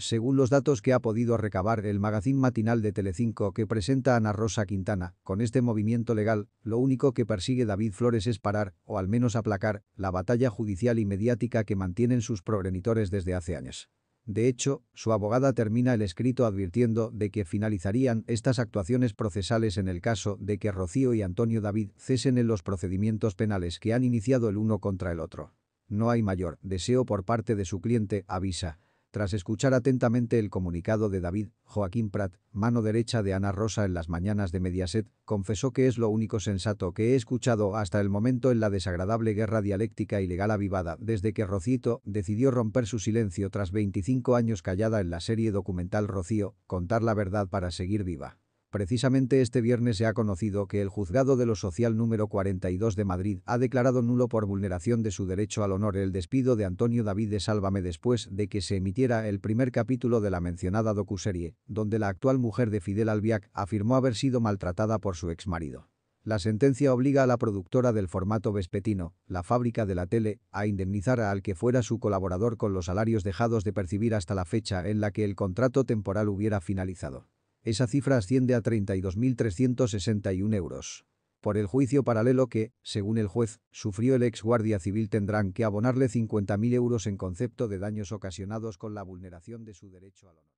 Según los datos que ha podido recabar el magazín matinal de Telecinco que presenta Ana Rosa Quintana, con este movimiento legal, lo único que persigue David Flores es parar, o al menos aplacar, la batalla judicial y mediática que mantienen sus progenitores desde hace años. De hecho, su abogada termina el escrito advirtiendo de que finalizarían estas actuaciones procesales en el caso de que Rocío y Antonio David cesen en los procedimientos penales que han iniciado el uno contra el otro. No hay mayor deseo por parte de su cliente, avisa. Tras escuchar atentamente el comunicado de David, Joaquín Prat, mano derecha de Ana Rosa en las mañanas de Mediaset, confesó que es lo único sensato que he escuchado hasta el momento en la desagradable guerra dialéctica ilegal avivada desde que Rocito decidió romper su silencio tras 25 años callada en la serie documental Rocío, contar la verdad para seguir viva. Precisamente este viernes se ha conocido que el juzgado de lo social número 42 de Madrid ha declarado nulo por vulneración de su derecho al honor el despido de Antonio David de Sálvame después de que se emitiera el primer capítulo de la mencionada docuserie, donde la actual mujer de Fidel Albiac afirmó haber sido maltratada por su exmarido. La sentencia obliga a la productora del formato vespetino, la fábrica de la tele, a indemnizar al que fuera su colaborador con los salarios dejados de percibir hasta la fecha en la que el contrato temporal hubiera finalizado esa cifra asciende a 32.361 euros. Por el juicio paralelo que, según el juez, sufrió el ex guardia civil tendrán que abonarle 50.000 euros en concepto de daños ocasionados con la vulneración de su derecho al honor.